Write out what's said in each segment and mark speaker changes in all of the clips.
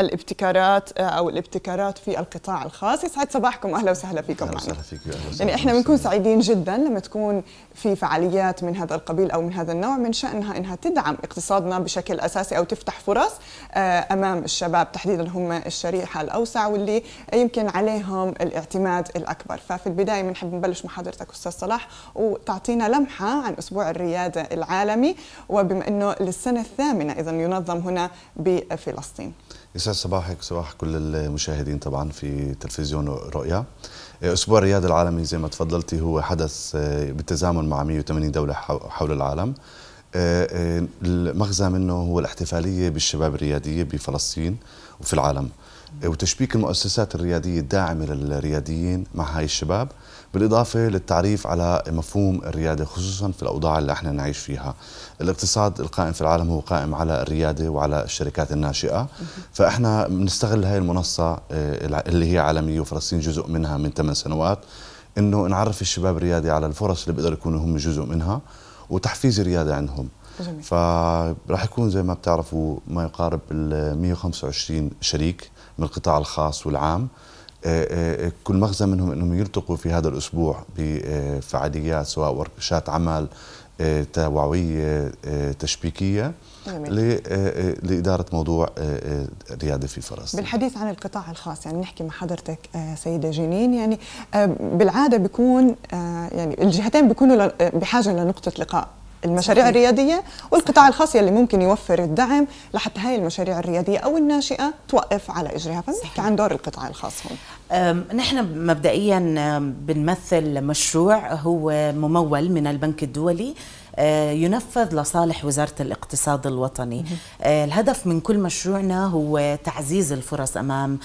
Speaker 1: الابتكارات آه، او الابتكارات في القطاع الخاص يسعد صباحكم اهلا وسهلا فيكم معنا اهلا فيك
Speaker 2: أهلا يعني احنا بنكون
Speaker 1: سعيدين جدا لما تكون في فعاليات من هذا القبيل او من هذا النوع من شانها انها تدعم اقتصادنا بشكل اساسي او تفتح فرص آه، امام الشباب تحديدا هم الشريحه الاوسع واللي يمكن عليهم الاعتماد الاكبر ففي البدايه بنحب نبلش مع حضرتك استاذ صلاح وتعطينا لمحه عن اسبوع الرياده العالمي وبما انه للسنه الثامنه اذا ينظم هنا بفلسطين
Speaker 2: يسعد صباحك صباح كل المشاهدين طبعا في تلفزيون رؤيا اسبوع الرياض العالمي زي ما تفضلتي هو حدث آه، بالتزامن مع 180 دوله حول العالم آه، آه، المغزى منه هو الاحتفاليه بالشباب الرياديه بفلسطين وفي العالم وتشبيك المؤسسات الرياديه الداعمه للرياديين مع هاي الشباب بالاضافه للتعريف على مفهوم الرياده خصوصا في الاوضاع اللي احنا نعيش فيها. الاقتصاد القائم في العالم هو قائم على الرياده وعلى الشركات الناشئه، فاحنا بنستغل هاي المنصه آه، اللي هي عالميه وفلسطين جزء منها من ثمان سنوات انه نعرف الشباب الريادي على الفرص اللي بيقدروا يكونوا هم جزء منها وتحفيز الرياده عندهم. جميل. فراح يكون زي ما بتعرفوا ما يقارب ال 125 شريك من القطاع الخاص والعام آه، آه، آه، كل مغزى منهم انهم يلتقوا في هذا الاسبوع بفعاليات سواء ورشات عمل توعويه تشبيكيه جميل. لإدارة موضوع الريادة في فرنسا
Speaker 1: بالحديث عن القطاع الخاص يعني نحكي مع حضرتك سيدة جنين يعني بالعادة بيكون يعني الجهتين بيكونوا بحاجة لنقطة لقاء المشاريع الرياديه والقطاع الخاص يلي ممكن يوفر الدعم لحتى هاي المشاريع الرياديه او الناشئه توقف على اجرها فنحكي عن دور القطاع الخاص هون نحن مبدئيا
Speaker 3: بنمثل مشروع هو ممول من البنك الدولي آه، ينفذ لصالح وزارة الاقتصاد الوطني آه، الهدف من كل مشروعنا هو تعزيز الفرص أمام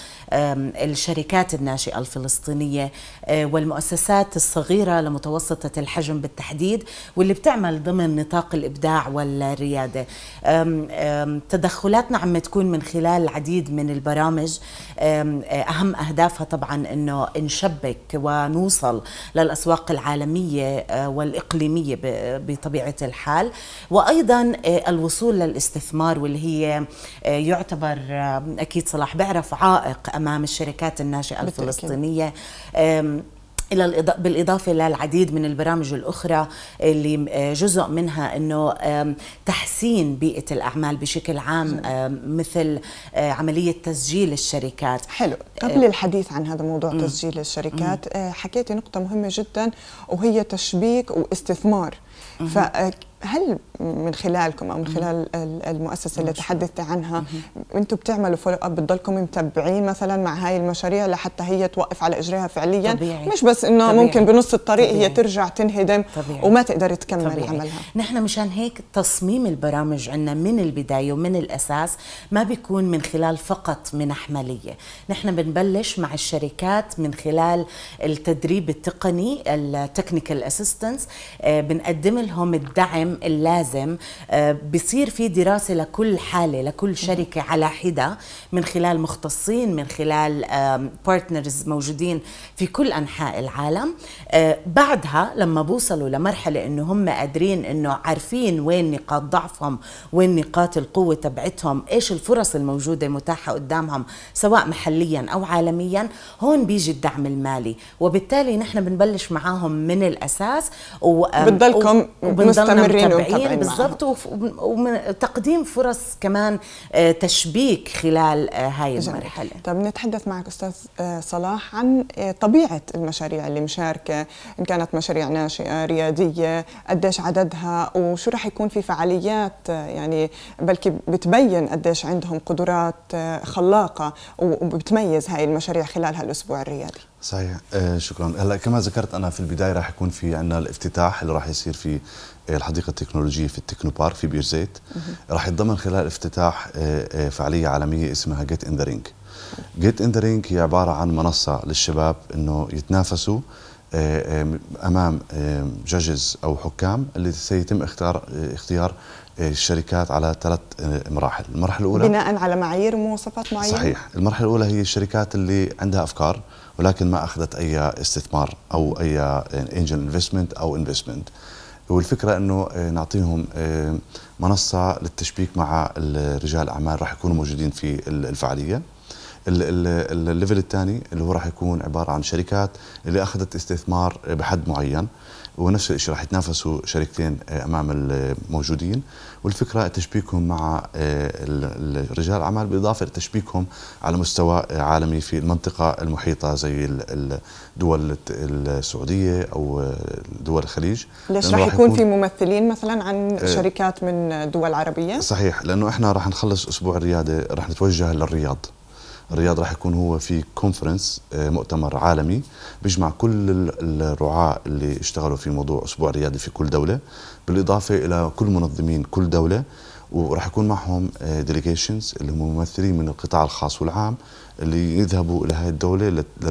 Speaker 3: الشركات الناشئة الفلسطينية آه، والمؤسسات الصغيرة لمتوسطة الحجم بالتحديد واللي بتعمل ضمن نطاق الإبداع والريادة تدخلاتنا عم تكون من خلال العديد من البرامج أهم أهدافها طبعا أنه نشبك ونوصل للأسواق العالمية والإقليمية بطبيعة بطبيعه الحال وايضا آه، الوصول للاستثمار واللي هي آه، يعتبر آه، اكيد صلاح بيعرف عائق امام الشركات الناشئه الفلسطينيه الى بالاضافه للعديد من البرامج الاخرى اللي آه، جزء منها انه تحسين بيئه الاعمال بشكل عام مثل آه، عمليه
Speaker 1: تسجيل الشركات حلو آه، قبل الحديث عن هذا موضوع تسجيل الشركات حكيتي نقطه مهمه جدا وهي تشبيك واستثمار فك هل من خلالكم او من خلال المؤسسه اللي تحدثت عنها انتم بتعملوا فولو اب بتضلكم متابعين مثلا مع هاي المشاريع لحتى هي توقف على اجريها فعليا طبيعي. مش بس انه طبيعي. ممكن بنص الطريق طبيعي. هي ترجع تنهدم طبيعي. وما تقدر تكمل طبيعي. عملها
Speaker 3: نحن مشان هيك تصميم البرامج عندنا من البدايه ومن الاساس ما بيكون من خلال فقط منح ماليه نحن بنبلش مع الشركات من خلال التدريب التقني التكنيكال اسيستنس آه، بنقدم لهم الدعم الدعم اللازم آه، بصير في دراسة لكل حالة لكل شركة على حدة من خلال مختصين من خلال بارتنرز موجودين في كل أنحاء العالم آه، بعدها لما بوصلوا لمرحلة أنه هم قادرين أنه عارفين وين نقاط ضعفهم وين نقاط القوة تبعتهم إيش الفرص الموجودة متاحة قدامهم سواء محليا أو عالميا هون بيجي الدعم المالي وبالتالي نحن بنبلش معاهم من الأساس و... بتضلكم مستمرين متابعين بالضبط وتقديم فرص كمان آه، تشبيك خلال آه،
Speaker 1: هاي المرحله طب نتحدث معك استاذ آه، صلاح عن طبيعه المشاريع اللي مشاركه ان كانت مشاريع ناشئه رياديه قديش عددها وشو راح يكون في فعاليات يعني بلكي بتبين قديش عندهم قدرات خلاقه وبتميز هاي المشاريع خلال هالاسبوع الريادي
Speaker 2: صحيح آه شكرا هلا كما ذكرت انا في البدايه راح يكون في عندنا الافتتاح اللي راح يصير في آه، الحديقة التكنولوجية في التكنوبارك في بير زيت راح يتضمن خلال افتتاح آه، آه، فعالية عالمية اسمها جيت ان ذا رينج جيت ان ذا رينج هي عبارة عن منصة للشباب انه يتنافسوا امام جاجز او حكام اللي سيتم اختيار اختيار الشركات على ثلاث مراحل، المرحلة الأولى
Speaker 1: بناء على معايير ومواصفات معينة صحيح،
Speaker 2: المرحلة الأولى هي الشركات اللي عندها أفكار ولكن ما أخذت أي استثمار أو أي انجل انفستمنت أو انفستمنت، الفكره انه آه، نعطيهم آه، منصه للتشبيك مع رجال الاعمال راح يكونوا موجودين في الفعاليه الليفل الثاني اللي هو راح يكون عباره عن شركات اللي اخذت استثمار بحد معين ونفس الشيء راح يتنافسوا شركتين آه، امام الموجودين والفكره تشبيكهم مع آه، رجال الاعمال بالاضافه لتشبيكهم على مستوى عالمي في المنطقه المحيطه زي الدول السعوديه او آه، دول الخليج ليش راح يكون في
Speaker 1: ممثلين مثلا عن شركات من دول عربيه؟
Speaker 2: صحيح لانه احنا راح نخلص اسبوع الرياده راح نتوجه للرياض الرياض راح يكون هو في كونفرنس آه، مؤتمر عالمي بيجمع كل الرعاة اللي اشتغلوا في موضوع أسبوع الرياضي في كل دولة بالإضافة إلى كل منظمين كل دولة وراح يكون معهم ديليجيشنز آه، اللي هم ممثلين من القطاع الخاص والعام اللي يذهبوا الى هذه الدوله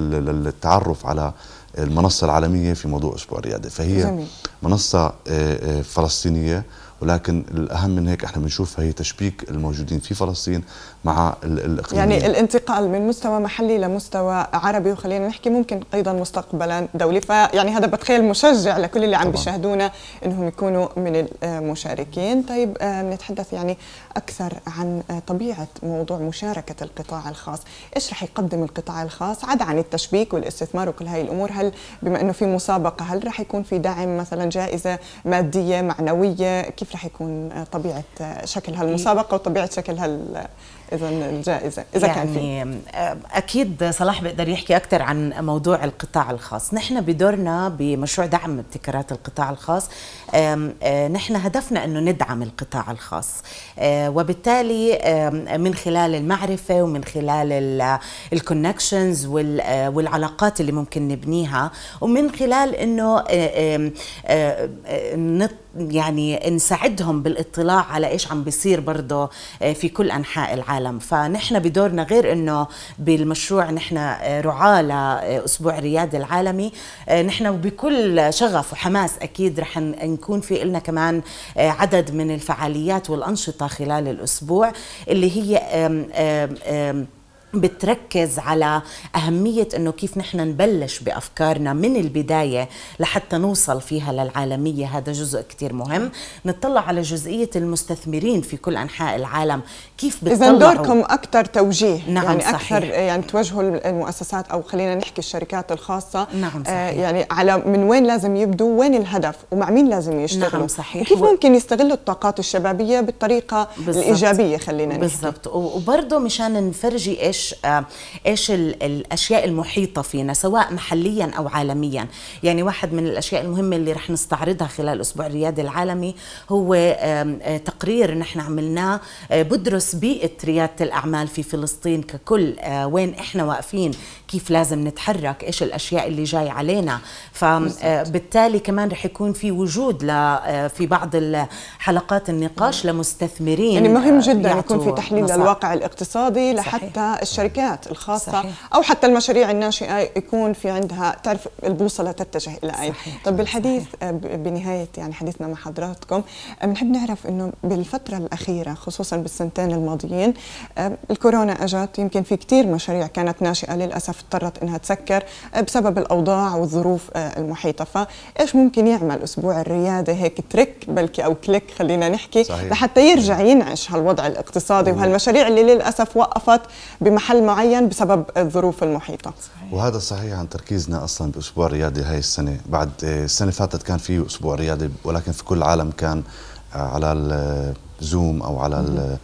Speaker 2: للتعرف على المنصه العالميه في موضوع اسبوع الرياضه فهي جميل. منصه آه، فلسطينيه ولكن الأهم من هيك احنا بنشوفها هي تشبيك الموجودين في فلسطين مع الاقليم يعني
Speaker 1: الانتقال من مستوى محلي لمستوى عربي وخلينا نحكي ممكن أيضا مستقبلا دولي فيعني هذا بتخيل مشجع لكل اللي عم بيشاهدونا أنهم يكونوا من المشاركين طيب آه، نتحدث يعني أكثر عن طبيعة موضوع مشاركة القطاع الخاص إيش رح يقدم القطاع الخاص عدا عن التشبيك والاستثمار وكل هاي الأمور هل بما أنه في مسابقة هل رح يكون في دعم مثلا جائزة مادية معنوية كيف كيف رح يكون طبيعه شكل هالمسابقه وطبيعه شكل هال اذا الجائزه اذا يعني
Speaker 3: كان في يعني، آه، اكيد صلاح بيقدر يحكي اكثر عن موضوع القطاع الخاص نحن بدورنا بمشروع دعم ابتكارات القطاع الخاص آه، نحن هدفنا انه ندعم القطاع الخاص آه، وبالتالي من خلال المعرفه ومن خلال الكونكشنز والعلاقات اللي ممكن نبنيها ومن خلال انه يعني نساعدهم بالاطلاع على ايش عم بيصير برضه في كل انحاء العالم العالم فنحن بدورنا غير انه بالمشروع نحن آه، رعاه لاسبوع الريادة العالمي آه، نحن بكل شغف وحماس اكيد رح نكون في لنا كمان آه، عدد من الفعاليات والانشطه خلال الاسبوع اللي هي بتركز على أهمية أنه كيف نحن نبلش بأفكارنا من البداية لحتى نوصل فيها للعالمية هذا جزء كتير مهم نطلع على جزئية
Speaker 1: المستثمرين في كل أنحاء العالم كيف بتطلعوا إذا دوركم أكثر توجيه نعم يعني صحيح. أكثر يعني توجهوا المؤسسات أو خلينا نحكي الشركات الخاصة نعم آه، صحيح. آه يعني على من وين لازم يبدوا وين الهدف ومع مين لازم يشتغلوا نعم صحيح وكيف و... ممكن يستغلوا الطاقات الشبابية بالطريقة بالزبط. الإيجابية خلينا نحكي بالضبط وبرضه مشان نفرجي
Speaker 3: إيش ايش آه، ايش الاشياء المحيطه فينا سواء محليا او عالميا يعني واحد من الاشياء المهمه اللي رح نستعرضها خلال اسبوع الرياده العالمي هو آه، تقرير نحن عملناه آه، بدرس بيئه رياده الاعمال في فلسطين ككل وين احنا واقفين كيف لازم نتحرك ايش الاشياء اللي جاي علينا فبالتالي كمان رح يكون في وجود في بعض حلقات النقاش لمستثمرين
Speaker 1: يعني مهم جدا يكون في تحليل للواقع الاقتصادي لحتى صحيح. الشركات الخاصه صحيح. او حتى المشاريع الناشئه يكون في عندها تعرف البوصله تتجه الى اين طب بالحديث صحيح. آه، بنهايه يعني حديثنا مع حضراتكم آه، بنحب نعرف انه بالفتره الاخيره خصوصا بالسنتين الماضيين آه، الكورونا اجت يمكن في كثير مشاريع كانت ناشئه للاسف اضطرت انها تسكر بسبب الاوضاع والظروف المحيطه فايش ممكن يعمل اسبوع الرياده هيك تريك بلكي او كليك خلينا نحكي صحيح. لحتى يرجع ينعش هالوضع الاقتصادي وهالمشاريع اللي للاسف وقفت بما محل معين بسبب الظروف المحيطه
Speaker 2: صحيح. وهذا صحيح عن تركيزنا اصلا باسبوع رياضي هاي السنه بعد السنه فاتت كان في اسبوع رياضي ولكن في كل العالم كان آه، على الزوم آه، او على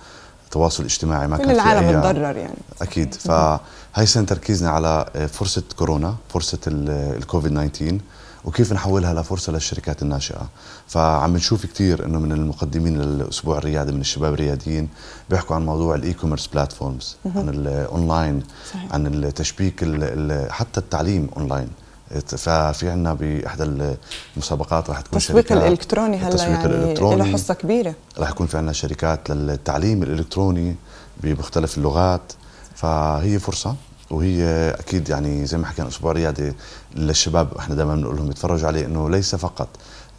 Speaker 2: التواصل آه، الاجتماعي ما كل العالم تضرر يعني اكيد فهي السنة تركيزنا على فرصه كورونا فرصه الكوفيد 19 وكيف نحولها لفرصه للشركات الناشئه فعم نشوف كثير انه من المقدمين للاسبوع الريادي من الشباب الرياديين بيحكوا عن موضوع الاي كوميرس بلاتفورمز عن الاونلاين عن التشبيك حتى التعليم اونلاين ففي عندنا باحدى المسابقات رح تكون التسويق الالكتروني هلا يعني الالكتروني له حصه كبيره رح يكون في عندنا شركات للتعليم الالكتروني بمختلف اللغات فهي فرصه وهي اكيد يعني زي ما حكينا اسبوع ريادي للشباب احنا دائما بنقول لهم يتفرجوا عليه انه ليس فقط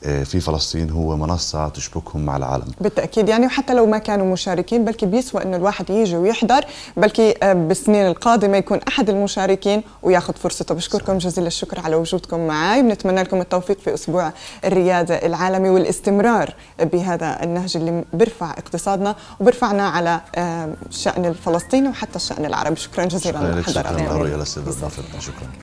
Speaker 2: آه، في فلسطين هو منصة تشبكهم مع العالم
Speaker 1: بالتأكيد يعني وحتى لو ما كانوا مشاركين بلكي بيسوى أنه الواحد يجي ويحضر بلكي آه، بالسنين القادمة يكون أحد المشاركين وياخذ فرصته بشكركم جزيل الشكر على وجودكم معي بنتمنى لكم التوفيق في أسبوع الريادة العالمي والاستمرار بهذا النهج اللي بيرفع اقتصادنا وبرفعنا على الشأن آه، الفلسطيني وحتى الشأن العربي شكرا جزيلا لحضرتك شكرا, شكرا,
Speaker 2: شكرا, شكرا.